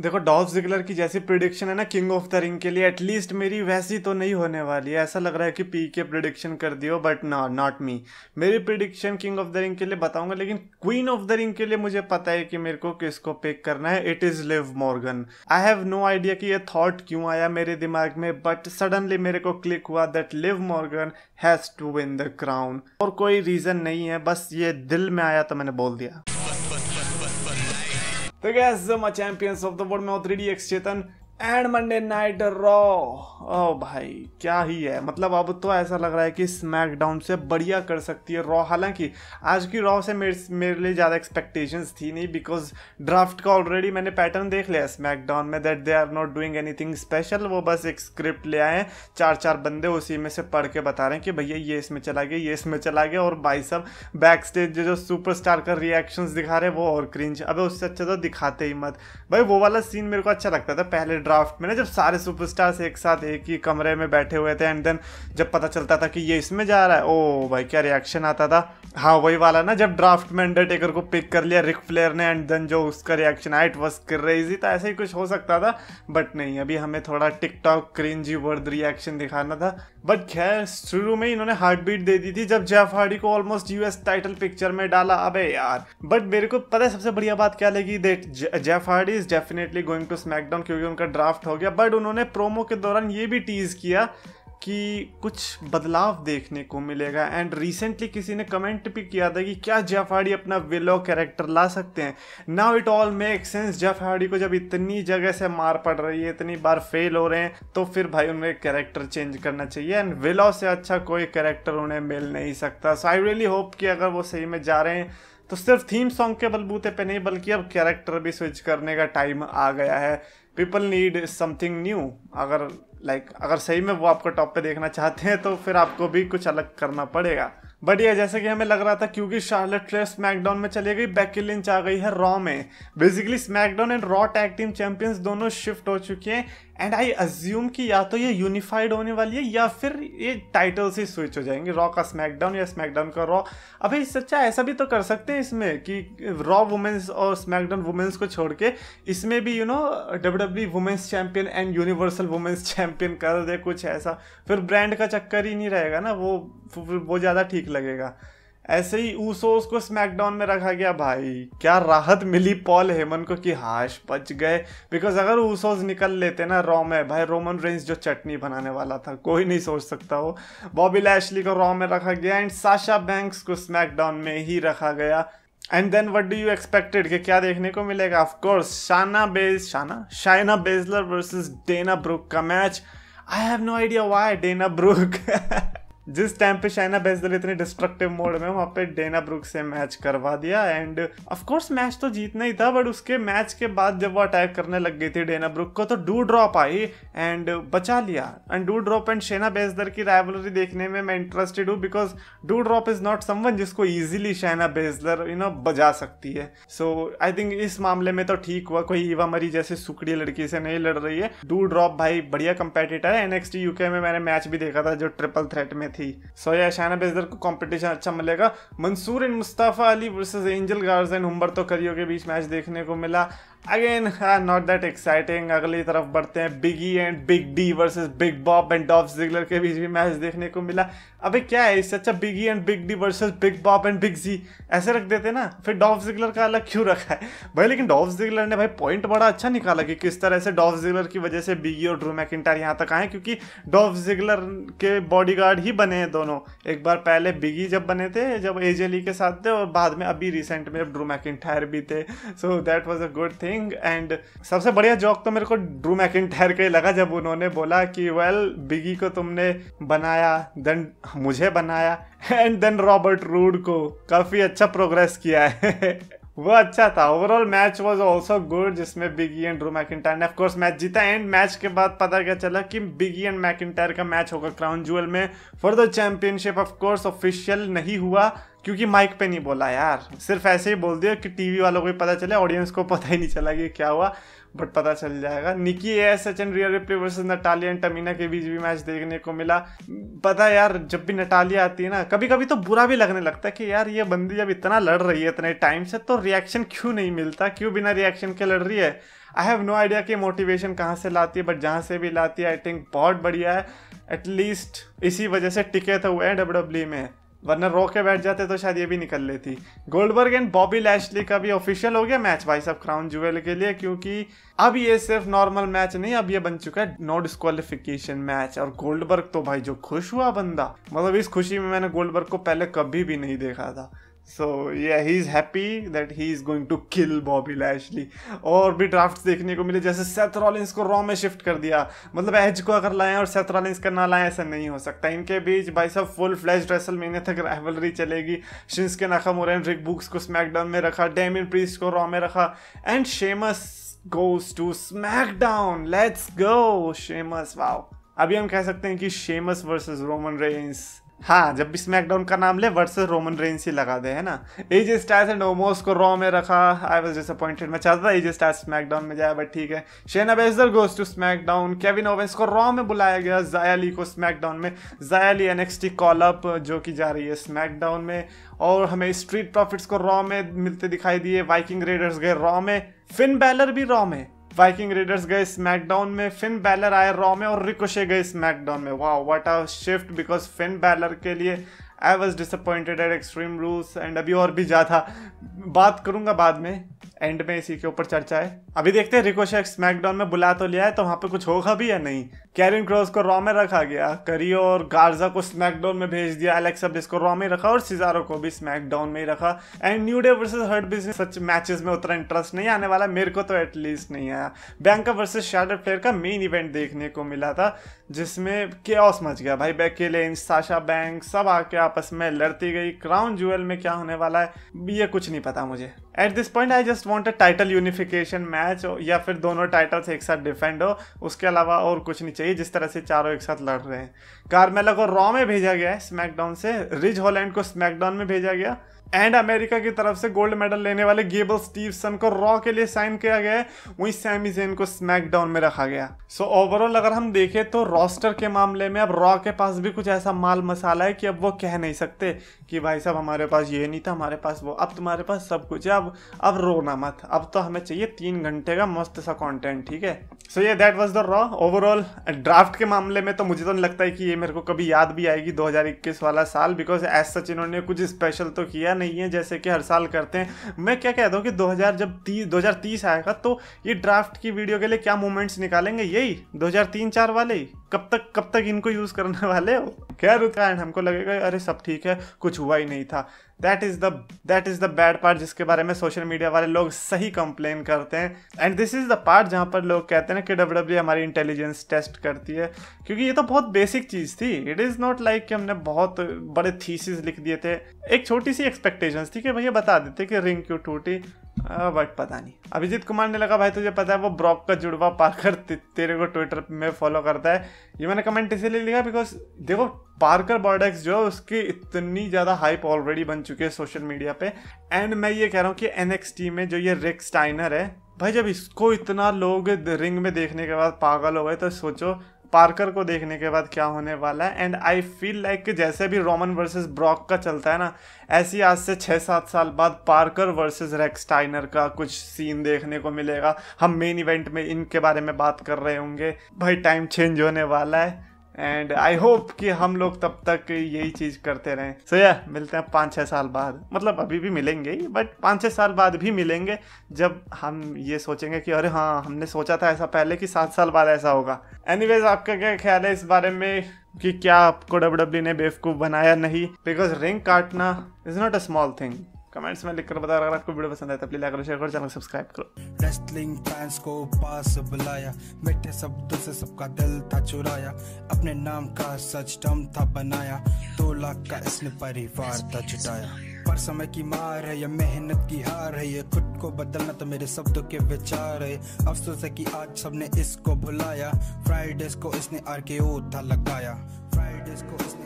देखो डॉफ जिगलर की जैसी प्रिडिक्शन है ना किंग ऑफ द रिंग के लिए एटलीस्ट मेरी वैसी तो नहीं होने वाली है ऐसा लग रहा है कि पी के प्रिडिक्शन कर दियो बट ना नॉट मी मेरी prediction king of the ring के लिए बताऊंगा लेकिन क्वीन ऑफ द रिंग के लिए मुझे पता है कि मेरे को किसको पिक करना है it is Liv Morgan I have no idea कि ये थॉट क्यों आया मेरे दिमाग में बट सडनली मेरे को क्लिक हुआ that Liv Morgan has to win the crown और कोई रीजन नहीं है बस ये दिल में आया तो मैंने बोल दिया The guys, my champions of the world, my 3DX Chetan. And Monday night Raw ओ भाई क्या ही है मतलब अब तो ऐसा लग रहा है कि स्मैकडाउन से बढ़िया कर सकती है रॉ हालांकि आज की रॉ से मेरे मेरे लिए ज़्यादा एक्सपेक्टेशंस थी नहीं बिकॉज ड्राफ्ट का ऑलरेडी मैंने पैटर्न देख लिया स्मैकडाउन में that they are not doing anything special वो बस एक स्क्रिप्ट ले आए हैं चार चार बंदे उसी में से पढ़ के बता रहे हैं कि भैया ये इसमें चला गया ये इसमें चला गया और भाई सब बैक स्टेज जो जो स्टार का रिएक्शन दिखा रहे वो और क्रिंज अब उससे अच्छा तो दिखाते ही मत भाई वो वाला सीन मेरे को अच्छा लगता था पहले ड्राफ्ट ड्राफ्ट में ना जब सारे सुपरस्टार्स एक साथ एक ही कमरे में बैठे हुए थे एंड देन जब पता चलता था कि ये इसमें जा रहा है ओ भाई क्या रिएक्शन आता था हाँ वही वाला ना जब ड्राफ्ट में अंडरटेकर को पिक कर लिया रिक फ्लेयर ने एंड देन जो उसका रिएक्शन आइट वॉज कर रही तो ऐसे ही कुछ हो सकता था बट नहीं अभी हमें थोड़ा टिकटॉक क्रिंजी वर्द रिएक्शन दिखाना था बट खैर शुरू में इन्होंने हार्ट बीट दे दी थी जब जेफ हार्डी को ऑलमोस्ट यूएस टाइटल पिक्चर में डाला अबे यार बट मेरे को पता है सबसे बढ़िया बात क्या लगी that Jeff Hardy is definitely going to SmackDown क्योंकि उनका ड्राफ्ट हो गया बट उन्होंने प्रोमो के दौरान ये भी टीज किया कि कुछ बदलाव देखने को मिलेगा एंड रिसेंटली किसी ने कमेंट भी किया था कि क्या जाफाड़ी अपना विलो कैरेक्टर ला सकते हैं now it all make sense जाफाड़ी को जब इतनी जगह से मार पड़ रही है इतनी बार फेल हो रहे हैं तो फिर भाई उन्हें कैरेक्टर चेंज करना चाहिए एंड विलो से अच्छा कोई कैरेक्टर उन्हें मिल नहीं सकता सो आई रियली होप कि अगर वो सही में जा रहे हैं तो सिर्फ थीम सॉन्ग के बलबूते पे नहीं बल्कि अब कैरेक्टर भी स्विच करने का टाइम आ गया है पीपल नीड समथिंग न्यू अगर लाइक अगर सही में वो आपको टॉप पे देखना चाहते हैं तो फिर आपको भी कुछ अलग करना पड़ेगा बट ये जैसे कि हमें लग रहा था क्योंकि शार्लेट ट्रेस स्मैकडाउन में चली गई बैकी लिंच आ गई है रॉ में basically SmackDown and Raw tag team champions दोनों शिफ्ट हो चुके हैं एंड आई अज्यूम कि या तो ये यूनिफाइड होने वाली है या फिर ये टाइटल से स्विच हो जाएंगे रॉ का स्मैकडाउन या स्मैकडाउन का रॉ अभी सच्चा ऐसा भी तो कर सकते हैं इसमें कि रॉ वुमेंस और स्मैकडाउन वुमेंस को छोड़ के इसमें भी you know W W women's champion and universal women's champion कर दे कुछ ऐसा फिर ब्रांड का चक्कर ही नहीं रहेगा ना वो वो ज़्यादा ठीक लगेगा ऐसे ही ऊसोस को स्मैकडाउन में रखा गया भाई क्या राहत मिली पॉल हेमन को कि हाश बच गए बिकॉज अगर ऊसोस निकल लेते ना रॉ में भाई रोमन रेंस जो चटनी बनाने वाला था कोई नहीं सोच सकता हो बॉबी लैशली को रॉ में रखा गया एंड साशा बैंक्स को स्मैकडाउन में ही रखा गया and then what do you expected कि क्या देखने को मिलेगा ऑफकोर्स शाना बेज Shayna Shayna Baszler versus Dana Brooke का match I have no idea why Dana Brooke जिस टाइम पे शाइना बेजल इतनी डिस्ट्रक्टिव मोड में वहां पे डेना ब्रुक से मैच करवा दिया एंड ऑफ कोर्स मैच तो जीतना ही था बट उसके मैच के बाद जब वो अटैक करने लग गई थी डेना ब्रुक को तो डू ड्रॉप आई एंड बचा लिया and Doudrop and Shayna Baszler की राइवलरी देखने में मैं इंटरेस्टेड हूँ because Doudrop is not someone जिसको easily Shayna Baszler you know बजा सकती है सो आई थिंक इस मामले में तो ठीक हुआ कोई ईवा मरी जैसे सुकड़ी लड़की से नहीं लड़ रही है डू ड्रॉप भाई बढ़िया कंपेटिटर है एनएक्सटी यूके में मैंने मैच भी देखा था जो ट्रिपल थ्रेट में थी सोया शाना बेजर को कंपटीशन अच्छा मिलेगा मंसूर इन Mustafa Ali versus Angel Garza and Humberto Carrillo के बीच मैच देखने को मिला अगेन नॉट दैट एक्साइटिंग अगली तरफ बढ़ते हैं Big E and Big D versus Big Bob and Dolph Ziggler के बीच भी मैच देखने को मिला अबे क्या है इससे अच्छा Big E and Big D versus Big Bob and Big G ऐसे रख देते ना फिर डॉफ जिगलर का अलग क्यों रखा है भाई लेकिन डॉफ जिगलर ने भाई पॉइंट बड़ा अच्छा निकाला कि किस तरह से डॉफ जिगलर की वजह से बिगी और ड्रू मैकिटायर यहाँ तक आए क्योंकि डॉफ जिगलर के बॉडी ही बने हैं दोनों एक बार पहले बिगी जब बने थे जब एजेली के साथ थे और बाद में अभी रिसेंट में ड्रू मैकिटायर भी थे so that was a good thing thing and सबसे बढ़िया जॉक तो मेरे को ड्रू मैकिन ठहर के लगा जब उन्होंने बोला कि वेल well, बिगी को तुमने बनाया देन मुझे बनाया एंड देन रॉबर्ट रूड को काफ़ी अच्छा प्रोग्रेस किया है वो अच्छा था overall match was also good जिसमें बिगी एंड ड्रू मैकिटायर ने ऑफकोर्स मैच जीता एंड मैच के बाद पता क्या चला कि बिगी एंड मैकिटायर का मैच होगा क्राउन जूएल में for the championship of course official नहीं हुआ क्योंकि माइक पे नहीं बोला यार सिर्फ ऐसे ही बोल दिया कि टीवी वालों को भी पता चले ऑडियंस को पता ही नहीं चला कि क्या हुआ बट पता चल जाएगा Nikki S H real Rhea Ripley versus Natalya and Tamina के बीच भी मैच देखने को मिला पता यार जब भी नटालिया आती है ना कभी कभी तो बुरा भी लगने लगता है कि यार ये बंदी जब इतना लड़ रही है इतने टाइम से तो रिएक्शन क्यों नहीं मिलता क्यों बिना रिएक्शन के लड़ रही है आई हैव नो आइडिया कि मोटिवेशन कहाँ से लाती है बट जहाँ से भी लाती है आई थिंक बहुत बढ़िया है एटलीस्ट इसी वजह से टिके तो हुए हैं डब्ल्यू e में वरना रो के बैठ जाते तो शायद ये भी निकल लेती गोल्डबर्ग एंड बॉबी लैशली का भी ऑफिशियल हो गया मैच भाई साहब क्राउन जुवेल के लिए क्योंकि अब ये सिर्फ नॉर्मल मैच नहीं अब ये बन चुका है नो डिस्कालिफिकेशन मैच और गोल्डबर्ग तो भाई जो खुश हुआ बंदा मतलब इस खुशी में मैंने गोल्डबर्ग को पहले कभी भी नहीं देखा था सो ये he is happy that he is going to kill Bobby Lashley और भी ड्राफ्ट देखने को मिले जैसे सेथ रॉलिंस को रॉ में शिफ्ट कर दिया मतलब एज को अगर लाएं और सेथ रॉलिंस का ना लाएं ऐसा नहीं हो सकता इनके बीच भाई साहब फुल फ्लैश रेसल महीने तक रेवलरी चलेगी Shinsuke Nakamura Rick Boogs को स्मैकडाउन में रखा डेमिन प्रीस को रॉ में रखा and Sheamus goes to SmackDown let's go Sheamus wow अभी हम कह सकते हैं कि शेमस वर्सेस रोमन रेंस हाँ जब भी स्मैकडाउन का नाम ले वर्सेस रोमन रेंस ही लगा दे है ना एज स्टार्स एंड ओमोस को रॉ में रखा आई वॉज डिसअपॉइंटेड मैं चाहता था एज स्टार्स स्मैकडाउन में जाए बट ठीक है Shayna Baszler goes to SmackDown Kevin Owens को रॉ में बुलाया गया जायाली को स्मैकडाउन में जायाली एनएक्सटी कॉलअप जो कि जा रही है स्मैकडाउन में और हमें स्ट्रीट प्रॉफिट्स को रॉ में मिलते दिखाई दिए वाइकिंग रेडर्स गए रॉ में फिन बैलर भी रॉ में वाइकिंग रेडर्स गए स्मैकडाउन में फिन बैलर आए रॉ में और रिकोशे गए स्मैकडाउन में वाह what a shift because Finn Balor के लिए I was disappointed at Extreme Rules and अभी और भी ज़्यादा बात करूंगा बाद में एंड में इसी के ऊपर चर्चा है अभी देखते हैं रिकोशे स्मैकडाउन में बुला तो लिया है तो वहाँ पे कुछ होगा भी या नहीं कैरिन क्रॉस को रॉ में रखा गया करियो और गार्जा को स्मैकडाउन में भेज दिया एलेक्सा बिस को रॉ में रखा और सिजारो को भी स्मैकडाउन में ही रखा and New Day versus Hurt Biz such matches में उतना इंटरेस्ट नहीं आने वाला मेरे को तो एटलीस्ट नहीं आया बैंका वर्सेस शार्डर प्लेयर का मेन इवेंट देखने को मिला था जिसमें के मच गया भाई बैकी लेन साशा बैंक सब आके आपस में लड़ती गई क्राउन ज्वेल में क्या होने वाला है ये कुछ नहीं पता मुझे at this point I just want a title unification match या फिर दोनों टाइटल्स एक साथ डिफेंड हो उसके अलावा और कुछ नहीं चाहिए चाहिए जिस तरह से चारों एक साथ लड़ रहे हैं कार्मेला को रॉ में भेजा गया है स्मैकडाउन से रिज हॉलैंड को स्मैकडाउन में भेजा गया एंड अमेरिका की तरफ से गोल्ड मेडल लेने वाले गेबल स्टीवसन को रॉ के लिए साइन किया गया है वहीं सैमी जेन को स्मैकडाउन में रखा गया सो so, ओवरऑल अगर हम देखें तो रॉस्टर के मामले में अब रॉ के पास भी कुछ ऐसा माल मसाला है कि अब वो कह नहीं सकते कि भाई साहब हमारे पास ये नहीं था हमारे पास वो अब तुम्हारे पास सब कुछ है अब अब रोना मत अब तो हमें चाहिए तीन घंटे का मस्त सा कॉन्टेंट ठीक है सो ये that was the Raw overall draft के मामले में तो मुझे तो नहीं लगता है कि ये मेरे को कभी याद भी आएगी दो वाला साल बिकॉज एज सच इन्होंने कुछ स्पेशल तो किया नहीं नहीं है जैसे कि हर साल करते हैं मैं क्या कहता हूँ कि 2000 जब तीस दो आएगा तो ये ड्राफ्ट की वीडियो के लिए क्या मूवमेंट्स निकालेंगे यही दो हज़ार वाले ही कब तक कब तक इनको यूज करने वाले हो खैर एंड हमको लगेगा अरे सब ठीक है कुछ हुआ ही नहीं था that is the that is the bad part जिसके बारे में सोशल मीडिया वाले लोग सही कंप्लेन करते हैं and this is the part जहाँ पर लोग कहते हैं कि डब्ल्यू डब्ल्यू e हमारी इंटेलिजेंस टेस्ट करती है क्योंकि ये तो बहुत बेसिक चीज़ थी इट इज़ नॉट लाइक कि हमने बहुत बड़े थीसिस लिख दिए थे एक छोटी सी एक्सपेक्टेशंस थी कि भैया बता देते कि रिंग क्यों टूटी बट हाँ, पता नहीं अभिजीत कुमार ने लगा भाई तुझे पता है वो ब्रॉक का जुड़वा पार्कर ते, तेरे को ट्विटर में फॉलो करता है ये मैंने कमेंट इसीलिए लिखा बिकॉज देखो पार्कर बॉर्डेक्स जो है उसकी इतनी ज़्यादा हाइप ऑलरेडी बन चुकी है सोशल मीडिया पे एंड मैं ये कह रहा हूँ कि एन में जो ये रिक स्टाइनर है भाई जब इसको इतना लोग रिंग में देखने के बाद पागल हो गए तो सोचो पार्कर को देखने के बाद क्या होने वाला है एंड आई फील लाइक कि जैसे भी रोमन वर्सेस ब्रॉक का चलता है ना ऐसी आज से छः सात साल बाद पार्कर वर्सेस रेक्सटाइनर का कुछ सीन देखने को मिलेगा हम मेन इवेंट में इनके बारे में बात कर रहे होंगे भाई टाइम चेंज होने वाला है एंड आई होप कि हम लोग तब तक यही चीज़ करते रहे सो so, yeah, मिलते हैं पाँच छः साल बाद मतलब अभी भी मिलेंगे ही बट पाँच छः साल बाद भी मिलेंगे जब हम ये सोचेंगे कि अरे हाँ हमने सोचा था ऐसा पहले कि सात साल बाद ऐसा होगा एनी आपका क्या ख्याल है इस बारे में कि क्या आपको डब्ल्यू e ने बेवकूफ़ बनाया नहीं बिकॉज रिंग काटना is not a small thing comments में लिखकर बता अगर आपको वीडियो पसंद आए तो प्लीज लाइक करो शेयर करो चैनल सब्सक्राइब करो रेस्लिंग फैंस को पास बुलाया मीठे शब्दों से सबका दिल था चुराया अपने नाम का सच टम था बनाया दो लाख का इसने परिवार था जुटाया पर समय की मार है या मेहनत की हार है ये खुद को बदलना तो मेरे शब्दों के विचार है अफसोस है कि आज सबने इसको भुलाया फ्राइडेज को इसने आर के था लगाया फ्राइडेज को इसने